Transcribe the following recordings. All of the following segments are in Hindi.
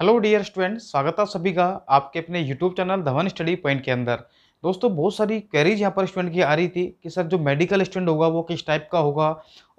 हेलो डियर स्टूडेंट स्वागत है सभी का आपके अपने YouTube channel Dhawan study point के अंदर दोस्तों बहुत सारी क्वेरीज यहाँ पर स्टूडेंट की आ रही थी कि सर जो मेडिकल स्टूडेंट होगा वो किस टाइप का होगा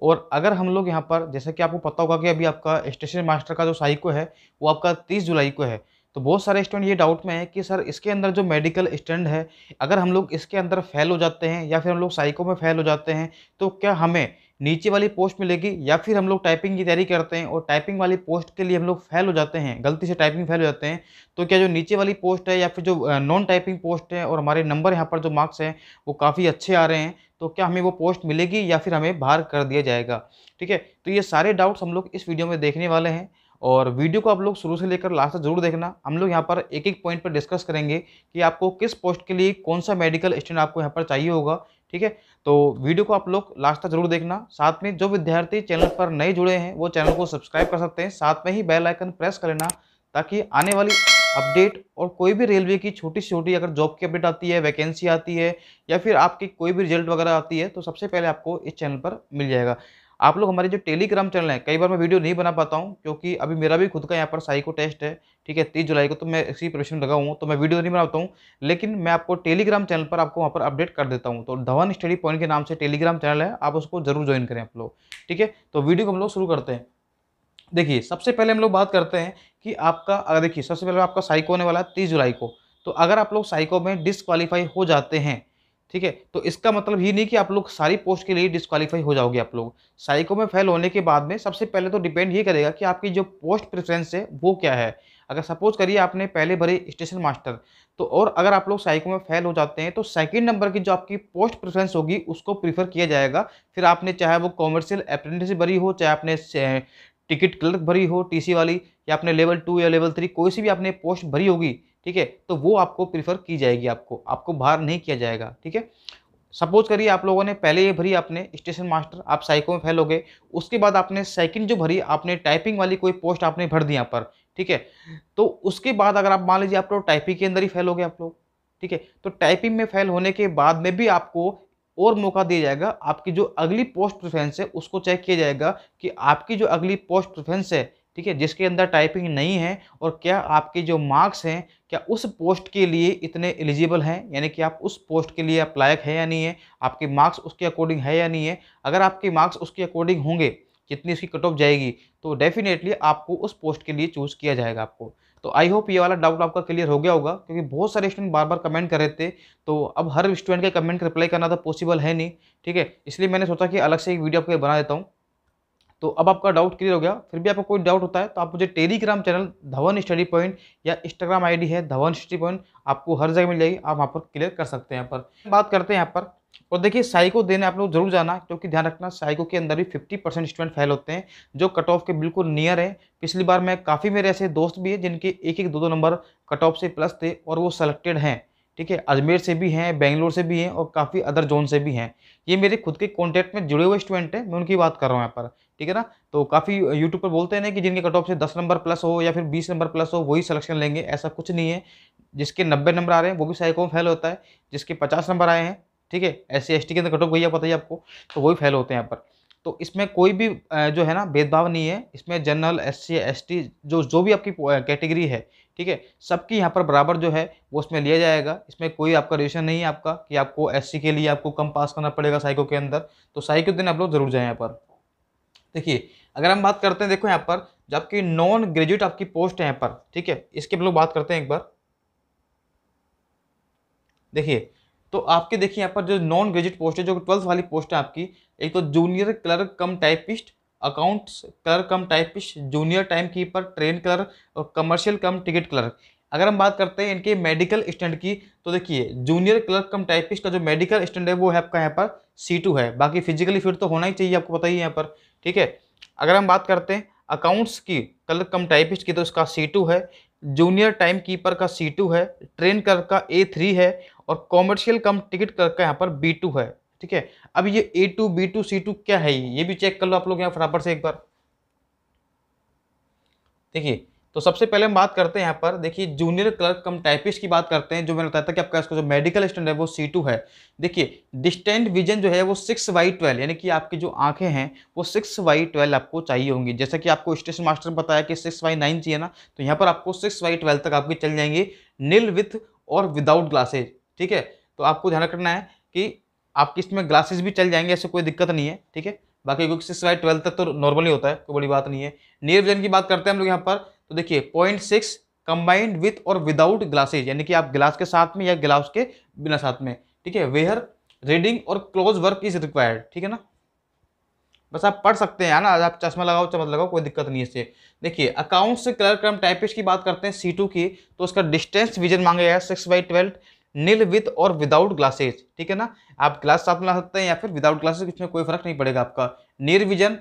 और अगर हम लोग यहाँ पर जैसे कि आपको पता होगा कि अभी आपका स्टेशन मास्टर का जो साइको है वो आपका तीस जुलाई को है तो बहुत सारे स्टूडेंट ये डाउट में है कि सर इसके अंदर जो मेडिकल स्टैंड है अगर हम लोग इसके अंदर फेल हो जाते हैं या फिर हम लोग साइको में फेल हो जाते हैं तो क्या हमें नीचे वाली पोस्ट मिलेगी या फिर हम लोग टाइपिंग की तैयारी करते हैं और टाइपिंग वाली पोस्ट के लिए हम लोग फेल हो जाते हैं गलती से टाइपिंग फेल हो जाते हैं तो क्या जो नीचे वाली पोस्ट है या फिर जो नॉन टाइपिंग पोस्ट है और हमारे नंबर यहाँ पर जो मार्क्स हैं वो काफ़ी अच्छे आ रहे हैं तो क्या हमें वो पोस्ट मिलेगी या फिर हमें बाहर कर दिया जाएगा ठीक है तो ये सारे डाउट्स हम लोग इस वीडियो में देखने वाले हैं और वीडियो को आप लोग शुरू से लेकर लास्ट तक जरूर देखना हम लोग यहाँ पर एक एक पॉइंट पर डिस्कस करेंगे कि आपको किस पोस्ट के लिए कौन सा मेडिकल स्टैंड आपको यहाँ पर चाहिए होगा ठीक है तो वीडियो को आप लोग लास्ट तक जरूर देखना साथ में जो विद्यार्थी चैनल पर नए जुड़े हैं वो चैनल को सब्सक्राइब कर सकते हैं साथ में ही बेल आइकन प्रेस कर लेना ताकि आने वाली अपडेट और कोई भी रेलवे की छोटी छोटी अगर जॉब की अपडेट आती है वैकेंसी आती है या फिर आपकी कोई भी रिजल्ट वगैरह आती है तो सबसे पहले आपको इस चैनल पर मिल जाएगा आप लोग हमारे जो टेलीग्राम चैनल है कई बार मैं वीडियो नहीं बना पाता हूँ क्योंकि अभी मेरा भी खुद का यहाँ पर साइको टेस्ट है ठीक है तीस जुलाई को तो मैं इसी प्रिपरेशन लगा हूँ तो मैं वीडियो नहीं बनाता हूँ लेकिन मैं आपको टेलीग्राम चैनल पर आपको वहाँ पर अपडेट कर देता हूँ तो धवन स्टडी पॉइंट के नाम से टेलीग्राम चैनल है आप उसको जरूर ज्वाइन करें आप लोग ठीक है तो वीडियो को हम लोग शुरू करते हैं देखिए सबसे पहले हम लोग बात करते हैं कि आपका अगर देखिए सबसे पहले आपका साइको होने वाला है तीस जुलाई को तो अगर आप लोग साइको में डिसक्वालीफाई हो जाते हैं ठीक है तो इसका मतलब ये नहीं कि आप लोग सारी पोस्ट के लिए डिस्कालीफाई हो जाओगे आप लोग साइको में फेल होने के बाद में सबसे पहले तो डिपेंड ये करेगा कि आपकी जो पोस्ट प्रेफरेंस है वो क्या है अगर सपोज करिए आपने पहले भरे स्टेशन मास्टर तो और अगर आप लोग साइको में फेल हो जाते हैं तो सेकंड नंबर की जो आपकी पोस्ट प्रेफरेंस होगी उसको प्रीफर किया जाएगा फिर आपने चाहे वो कॉमर्शियल अप्रेंटिसशिप भरी हो चाहे आपने टिकट क्लर्क भरी हो टीसी वाली या आपने लेवल टू या लेवल थ्री कोई सी भी आपने पोस्ट भरी होगी ठीक है तो वो आपको प्रीफर की जाएगी आपको आपको बाहर नहीं किया जाएगा ठीक है सपोज करिए आप लोगों ने पहले ये भरी आपने स्टेशन मास्टर आप साइको में फेल हो गए उसके बाद आपने सेकंड जो भरी आपने टाइपिंग वाली कोई पोस्ट आपने भर दी यहाँ पर ठीक है तो उसके बाद अगर आप मान लीजिए आप लोग टाइपिंग के अंदर ही फेल हो गए आप लोग ठीक है तो टाइपिंग में फेल होने के बाद में भी आपको और मौका दिया जाएगा आपकी जो अगली पोस्ट प्रेफरेंस है उसको चेक किया जाएगा कि आपकी जो अगली पोस्ट प्रेफरेंस है ठीक है जिसके अंदर टाइपिंग नहीं है और क्या आपके जो मार्क्स हैं क्या उस पोस्ट के लिए इतने एलिजिबल हैं यानी कि आप उस पोस्ट के लिए अप्लायक है या नहीं है आपके मार्क्स उसके अकॉर्डिंग है या नहीं है अगर आपके मार्क्स उसके अकॉर्डिंग होंगे जितनी उसकी कट ऑफ जाएगी तो डेफिनेटली आपको उस पोस्ट के लिए चूज़ किया जाएगा आपको तो आई होप ये वाला डाउट आपका क्लियर हो गया होगा क्योंकि बहुत सारे स्टूडेंट बार बार कमेंट कर रहे थे तो अब हर स्टूडेंट के कमेंट का रिप्लाई करना तो पॉसिबल है नहीं ठीक है इसलिए मैंने सोचा कि अलग से एक वीडियो आपके बना देता हूँ तो अब आपका डाउट क्लियर हो गया फिर भी आपको कोई डाउट होता है तो आप मुझे Telegram channel Dhawan study point या इंस्टाग्राम आईडी है धवन स्टडी पॉइंट आपको हर जगह मिल जाएगी आप वहाँ पर क्लियर कर सकते हैं यहाँ पर बात करते हैं यहाँ पर और देखिए साइको देने आप लोग जरूर जाना क्योंकि ध्यान रखना साइको के अंदर भी 50 परसेंट स्टूडेंट फेल होते हैं जो कट ऑफ के बिल्कुल नियर है पिछली बार मैं काफ़ी मेरे ऐसे दोस्त भी हैं जिनके एक एक दो दो नंबर कट ऑफ से प्लस थे और वो सेलेक्टेड हैं ठीक है अजमेर से भी हैं बेंगलोर से भी हैं और काफ़ी अदर जोन से भी हैं ये मेरे खुद के कॉन्टैक्ट में जुड़े हुए स्टूडेंट हैं मैं उनकी बात कर रहा हूँ यहाँ पर ठीक है ना तो काफ़ी यूट्यूब पर बोलते हैं कि जिनके कट ऑफ से दस नंबर प्लस हो या फिर बीस नंबर प्लस हो वही सिलेक्शन लेंगे ऐसा कुछ नहीं है जिसके नब्बे नंबर आ रहे हैं वो भी साइको फेल होता है जिसके पचास नंबर आए हैं ठीक है एस सी के अंदर कट ऑफ गई पता ही आपको तो वही फेल होते हैं यहाँ पर तो इसमें कोई भी जो है ना भेदभाव नहीं है इसमें general S C S T जो जो भी आपकी कैटेगरी है ठीक है सबकी यहाँ पर बराबर जो है वो उसमें लिया जाएगा इसमें कोई आपका रिलेशन नहीं है आपका कि आपको एस के लिए आपको कम पास करना पड़ेगा साइको के अंदर तो साइको दिन आप लोग जरूर जाएँ यहाँ पर देखिए अगर हम बात करते हैं देखो यहाँ पर जो आपकी नॉन ग्रेजुएट आपकी पोस्ट है यहाँ पर ठीक है इसके लोग बात करते हैं एक बार देखिए तो आपके देखिए यहाँ पर जो नॉन ग्रेजुएट पोस्ट है जो ट्वेल्थ वाली पोस्ट है आपकी एक तो junior clerk cum typist accounts clerk cum typist junior time keeper train clerk और कमर्शियल कम टिकट क्लर्क अगर हम बात करते हैं इनके मेडिकल स्टैंड की तो देखिए जूनियर क्लर्क कम टाइपिस्ट का जो मेडिकल स्टैंड है वो है आपका यहाँ पर सी टू है बाकी फिजिकली फिट तो होना ही चाहिए आपको पता ही यहाँ पर ठीक है अगर हम बात करते हैं अकाउंट्स की क्लर्क कम टाइपिस्ट की तो इसका सी टू है जूनियर टाइम कीपर का सी टू है ट्रेन क्लर्क का ए थ्री है और कॉमर्शियल कम टिकट क्लर्क का यहाँ पर बी टू है ठीक है अब ये A two B two C two क्या है ये भी चेक कर लो आप लोग यहाँ फटाफट से एक बार देखिए तो सबसे पहले हम बात करते हैं यहाँ पर देखिए जूनियर क्लर्क कम टाइपिस्ट की बात करते हैं जो मैंने बताया था कि आपका इसका जो मेडिकल स्टैंड है वो सी टू है देखिए डिस्टेंट विजन जो है वो सिक्स बाई ट्वेल्व यानी कि आपकी जो आंखें हैं वो सिक्स बाई ट्वेल्व आपको चाहिए होंगी जैसा कि आपको स्टेशन मास्टर ने बताया कि सिक्स बाई नाइन चाहिए ना तो यहाँ पर आपको सिक्स बाई ट्वेल्व तक आपकी चल जाएंगे नील विथ और विदाउट ग्लासेज ठीक है तो आपको ध्यान रखना है कि आपकी इसमें ग्लासेज भी चल जाएंगे ऐसे कोई दिक्कत नहीं है ठीक है बाकी क्योंकि सिक्स बाई ट्वेल्थ तक तो नॉर्मली होता है कोई बड़ी बात नहीं है नियर विजन की बात करते हैं हम लोग यहाँ पर तो देखिए पॉइंट सिक्स कंबाइंड विथ और विदाउट ग्लासेज यानी कि आप ग्लास के साथ में या ग्लास के बिना साथ में ठीक है वेहर रीडिंग और क्लोज वर्क इज रिक्वायर्ड ठीक है ना बस आप पढ़ सकते हैं ना आप चश्मा लगाओ चमक लगाओ कोई दिक्कत नहीं है इससे देखिए अकाउंट से कलर क्रम टाइपिस्ट की बात करते हैं सी टू की तो उसका डिस्टेंस विजन मांगा गया है six by twelve nil with और विदाउट ग्लासेज ठीक है ना आप ग्लास साथ में ला सकते हैं या फिर विदाउट ग्लासेज इसमें कोई फर्क नहीं पड़ेगा आपका vision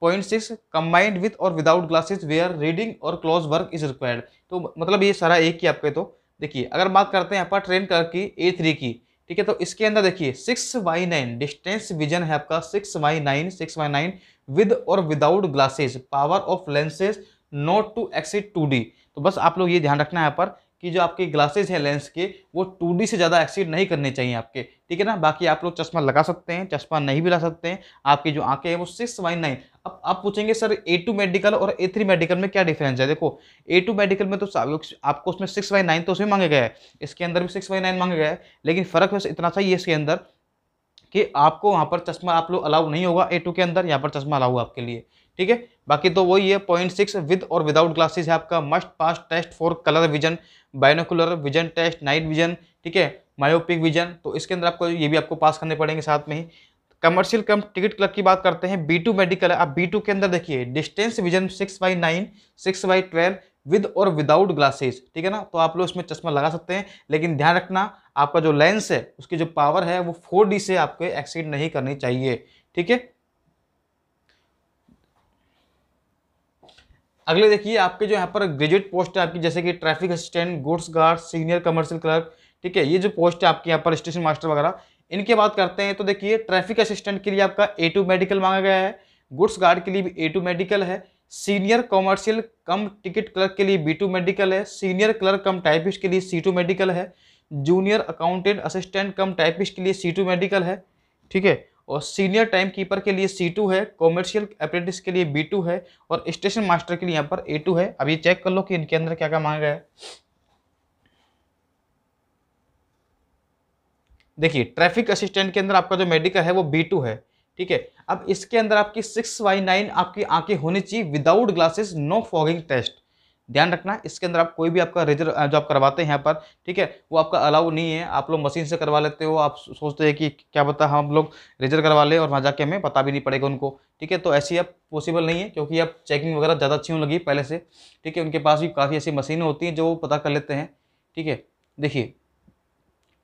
point six combined with और विदाउट ग्लासेज वेयर रीडिंग और क्लोज वर्क इज रिक्वायर्ड तो मतलब ये सारा एक ही आपके तो देखिए अगर बात करते हैं यहाँ पर ट्रेन कलर की ए थ्री की ठीक है तो इसके अंदर देखिए six by nine distance vision है आपका six by nine six by nine with और without glasses power of lenses not to exceed two D तो बस आप लोग ये ध्यान रखना है यहाँ पर कि जो आपके ग्लासेज हैं लेंस के वो टू से ज़्यादा एक्सीड नहीं करने चाहिए आपके ठीक है ना बाकी आप लोग चश्मा लगा सकते हैं चश्मा नहीं भी ला सकते हैं आपकी जो आंखें हैं वो सिक्स वाइन नाइन अब आप पूछेंगे सर ए टू मेडिकल और ए थ्री मेडिकल में क्या डिफरेंस है देखो ए टू मेडिकल में तो आपको उसमें सिक्स वाई नाइन तो उसमें मांगे गया है इसके अंदर भी सिक्स वाई नाइन मांगे गया है लेकिन फ़र्क बस इतना सा ही है इसके अंदर कि आपको वहाँ पर चश्मा आप लोग अलाउ नहीं होगा ए टू के अंदर यहाँ पर चश्मा अलाउ आपके लिए ठीक है बाकी तो वही है पॉइंट सिक्स विद और विदाउट ग्लासेस है आपका must pass test for colour vision binocular vision test night vision ठीक है मायोपिक विजन तो इसके अंदर आपको ये भी आपको पास करने पड़ेंगे साथ में ही कमर्शियल कम टिकट क्लब की बात करते हैं बी टू मेडिकल आप बी टू के अंदर देखिए distance vision six by nine six by twelve with और विदाउट ग्लासेस ठीक है ना तो आप लोग इसमें चश्मा लगा सकते हैं लेकिन ध्यान रखना आपका जो लेंस है उसकी जो पावर है वो फोर से आपको एक्सीड नहीं करनी चाहिए ठीक है अगले देखिए आपके जो यहाँ पर ग्रेजुएट पोस्ट है आपकी जैसे कि traffic assistant goods guard senior commercial clerk ठीक है ये जो पोस्ट है आपके यहाँ पर स्टेशन मास्टर वगैरह इनके बात करते हैं तो देखिए ट्रैफिक असिस्टेंट के लिए आपका ए टू मेडिकल मांगा गया है गुड्स गार्ड के लिए भी ए टू मेडिकल है senior commercial cum ticket clerk के लिए बी टू मेडिकल है सीनियर क्लर्क कम टाइपिस्ट के लिए सी टू मेडिकल है junior accountant assistant cum typist के लिए सी टू मेडिकल है ठीक है और सीनियर टाइम कीपर के लिए सी टू है कॉमर्शियल अप्रेंटिस के लिए बी टू है और स्टेशन मास्टर के लिए यहाँ पर ए टू है अब ये चेक कर लो कि इनके अंदर क्या क्या मांगा है देखिए ट्रैफिक असिस्टेंट के अंदर आपका जो मेडिकल है वो बी टू है ठीक है अब इसके अंदर आपकी सिक्स बाई नाइन आपकी आंखें होनी चाहिए without glasses no fogging test ध्यान रखना इसके अंदर आप कोई भी आपका रेजर जो आप करवाते हैं यहाँ पर ठीक है वो आपका अलाउ नहीं है आप लोग मशीन से करवा लेते हो आप सोचते हैं कि क्या पता हम लोग रेजर करवा ले और वहाँ जाके हमें पता भी नहीं पड़ेगा उनको ठीक है तो ऐसी अब पॉसिबल नहीं है क्योंकि अब चेकिंग वगैरह ज़्यादा अच्छी होने लगी पहले से ठीक है उनके पास भी काफ़ी ऐसी मशीनें होती हैं जो पता कर लेते हैं ठीक है देखिए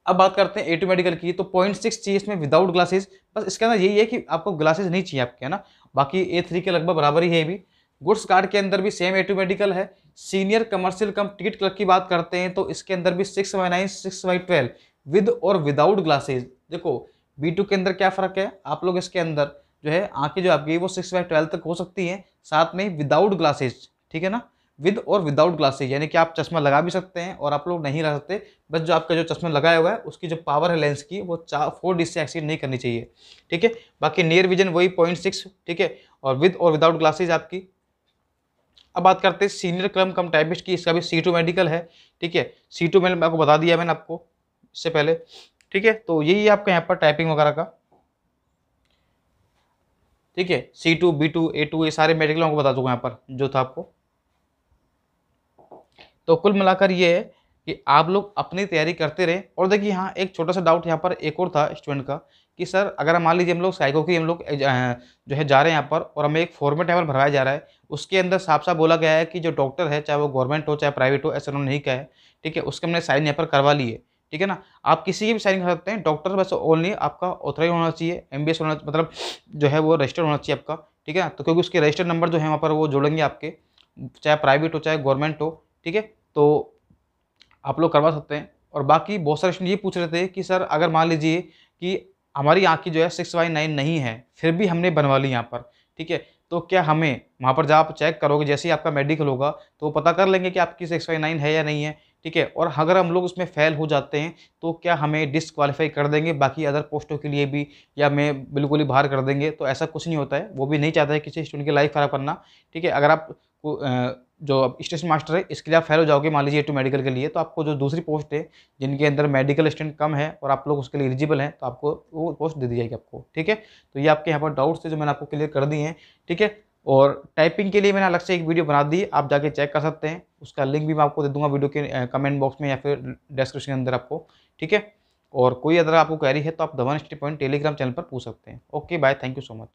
अब बात करते हैं ए टू मेडिकल की तो पॉइंट सिक्स चाहिए इसमें विदाउट ग्लासेस बस इसके अंदर यही है कि आपको ग्लासेस नहीं चाहिए आपके है ना बाकी ए थ्री के लगभग बराबर ही है भी गुड्स कार्ड के अंदर भी सेम ए टू मेडिकल है senior commercial cum ticket clerk की बात करते हैं तो इसके अंदर भी six by nine six by twelve with और विदाउट ग्लासेज देखो बी टू के अंदर क्या फ़र्क है आप लोग इसके अंदर जो है आंखें जो आपकी वो सिक्स बाई ट्वेल्व तक हो सकती हैं साथ में विदाउट ग्लासेज ठीक है ना विद और विदाउट ग्लासेज यानी कि आप चश्मा लगा भी सकते हैं और आप लोग नहीं लगा सकते बस जो आपका जो चश्मा लगाया हुआ है उसकी जो पावर है लेंस की वो चार फोर डी से एक्सीड नहीं करनी चाहिए ठीक है बाकी नियर विजन वही पॉइंट सिक्स ठीक है और विद और विदाउट ग्लासेज आपकी अब बात करते हैं सीनियर क्रम कम टाइपिस्ट की इसका भी सी टू मेडिकल है ठीक है सी टू मैंने आपको बता दिया मैंने आपको इससे पहले ठीक है तो यही है आपका यहाँ पर टाइपिंग वगैरह का ठीक है C two B two A two ये सारे मेडिकल आपको बता दूंगा यहाँ पर जो था आपको तो कुल मिलाकर ये है कि आप लोग अपनी तैयारी करते रहे और देखिए यहाँ एक छोटा सा डाउट यहाँ पर एक और था स्टूडेंट का कि सर अगर मान लीजिए हम लोग साइको की हम लोग जो है जा रहे हैं यहाँ पर और हमें एक फॉर्मेट यहाँ पर भरवाया जा रहा है उसके अंदर साफ साफ बोला गया है कि जो डॉक्टर है चाहे वो गवर्नमेंट हो चाहे प्राइवेट हो ऐसा उन्होंने नहीं कहा है ठीक है उसके हमने साइन यहाँ पर करवा लिए ठीक है ना आप किसी की भी साइन कर सकते हैं डॉक्टर बस ओनली आपका ऑथराइज होना चाहिए एम होना मतलब जो है वो रजिस्टर्ड होना चाहिए आपका ठीक है ना तो क्योंकि उसके रजिस्टर्ड नंबर जो है वहाँ पर वो जोड़ेंगे आपके चाहे प्राइवेट हो चाहे गवर्नमेंट हो ठीक है तो आप लोग करवा सकते हैं और बाकी बहुत सारे स्टूडेंट ये पूछ रहे थे कि सर अगर मान लीजिए कि हमारी आँख की जो है सिक्स बाई नाइन नहीं है फिर भी हमने बनवा ली यहाँ पर ठीक है तो क्या हमें वहाँ पर जब आप चेक करोगे जैसे ही आपका मेडिकल होगा तो पता कर लेंगे कि आपकी सिक्स फाइव नाइन है या नहीं है ठीक है और अगर हम लोग उसमें फेल हो जाते हैं तो क्या हमें डिसक्वालीफाई कर देंगे बाकी अदर पोस्टों के लिए भी या हमें बिल्कुल ही बाहर कर देंगे तो ऐसा कुछ नहीं होता है वो भी नहीं चाहता है किसी स्टूडेंट की लाइफ ख़राब करना ठीक है अगर आप जो अब स्टेशन मास्टर है इसके लिए आप फेल हो जाओगे मान लीजिए टू मेडिकल के लिए तो आपको जो दूसरी पोस्ट है जिनके अंदर मेडिकल स्टैंड कम है और आप लोग उसके लिए एलिजिबल हैं तो आपको वो पोस्ट दे दी जाएगी आपको ठीक है तो ये आपके यहाँ पर डाउट्स थे जो मैंने आपको क्लियर कर दिए हैं ठीक है और टाइपिंग के लिए मैंने अलग से एक वीडियो बना दी आप जाके चेक कर सकते हैं उसका लिंक भी मैं आपको दे दूँगा वीडियो के कमेंट बॉक्स में या फिर डिस्क्रिप्शन के अंदर आपको ठीक है और कोई अगर आपको क्वेरी है तो आप Dhawan state point Telegram channel पर पूछ सकते हैं okay bye thank you so much